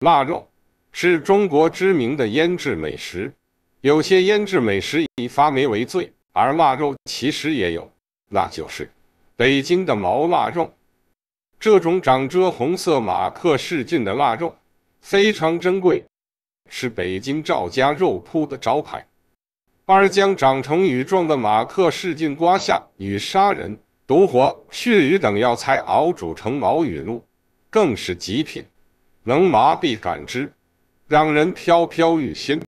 腊肉是中国知名的腌制美食，有些腌制美食以发霉为罪，而腊肉其实也有，那就是北京的毛腊肉。这种长着红色马克氏菌的腊肉非常珍贵，是北京赵家肉铺的招牌。而将长成羽状的马克氏菌刮下，与砂仁、独活、血余等药材熬煮成毛羽露，更是极品。能麻痹感知，让人飘飘欲仙。